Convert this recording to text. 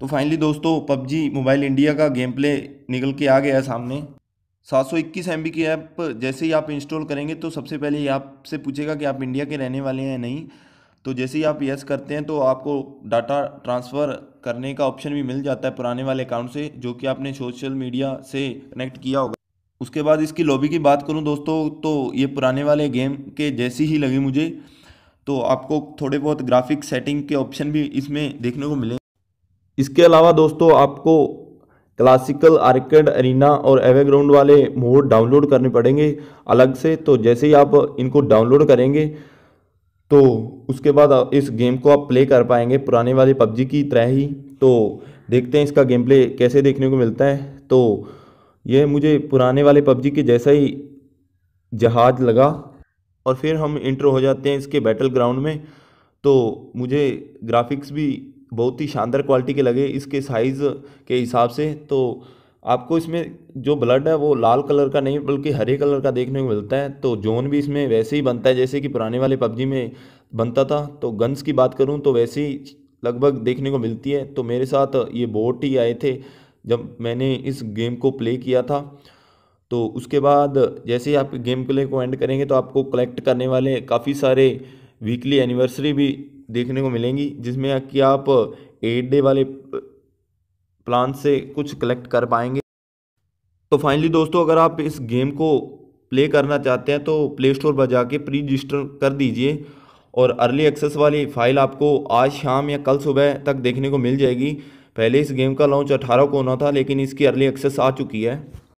तो फाइनली दोस्तों PUBG mobile India का गेम प्ले निकल के आ गया है सामने 721 सौ की ऐप जैसे ही आप इंस्टॉल करेंगे तो सबसे पहले ये आपसे पूछेगा कि आप इंडिया के रहने वाले हैं नहीं तो जैसे ही आप यस करते हैं तो आपको डाटा ट्रांसफ़र करने का ऑप्शन भी मिल जाता है पुराने वाले अकाउंट से जो कि आपने सोशल मीडिया से कनेक्ट किया होगा उसके बाद इसकी लॉबी की बात करूं दोस्तों तो ये पुराने वाले गेम के जैसी ही लगी मुझे तो आपको थोड़े बहुत ग्राफिक सेटिंग के ऑप्शन भी इसमें देखने को मिले इसके अलावा दोस्तों आपको क्लासिकल आर्केड अरीना और एवे ग्राउंड वाले मोड डाउनलोड करने पड़ेंगे अलग से तो जैसे ही आप इनको डाउनलोड करेंगे तो उसके बाद इस गेम को आप प्ले कर पाएंगे पुराने वाले पबजी की तरह ही तो देखते हैं इसका गेम प्ले कैसे देखने को मिलता है तो यह मुझे पुराने वाले पबजी के जैसा ही जहाज लगा और फिर हम इंटर हो जाते हैं इसके बैटल ग्राउंड में तो मुझे ग्राफिक्स भी बहुत ही शानदार क्वालिटी के लगे इसके साइज़ के हिसाब से तो आपको इसमें जो ब्लड है वो लाल कलर का नहीं बल्कि हरे कलर का देखने को मिलता है तो जोन भी इसमें वैसे ही बनता है जैसे कि पुराने वाले पबजी में बनता था तो गन्स की बात करूँ तो वैसे ही लगभग देखने को मिलती है तो मेरे साथ ये बोट ही आए थे जब मैंने इस गेम को प्ले किया था तो उसके बाद जैसे ही आप गेम प्ले को एंड करेंगे तो आपको कलेक्ट करने वाले काफ़ी सारे वीकली एनिवर्सरी भी देखने को मिलेंगी जिसमें कि आप एट डे वाले प्लान से कुछ कलेक्ट कर पाएंगे तो फाइनली दोस्तों अगर आप इस गेम को प्ले करना चाहते हैं तो प्ले स्टोर पर जाके प्री रजिस्टर कर दीजिए और अर्ली एक्सेस वाली फ़ाइल आपको आज शाम या कल सुबह तक देखने को मिल जाएगी पहले इस गेम का लॉन्च अठारह को होना था लेकिन इसकी अर्ली एक्सेस आ चुकी है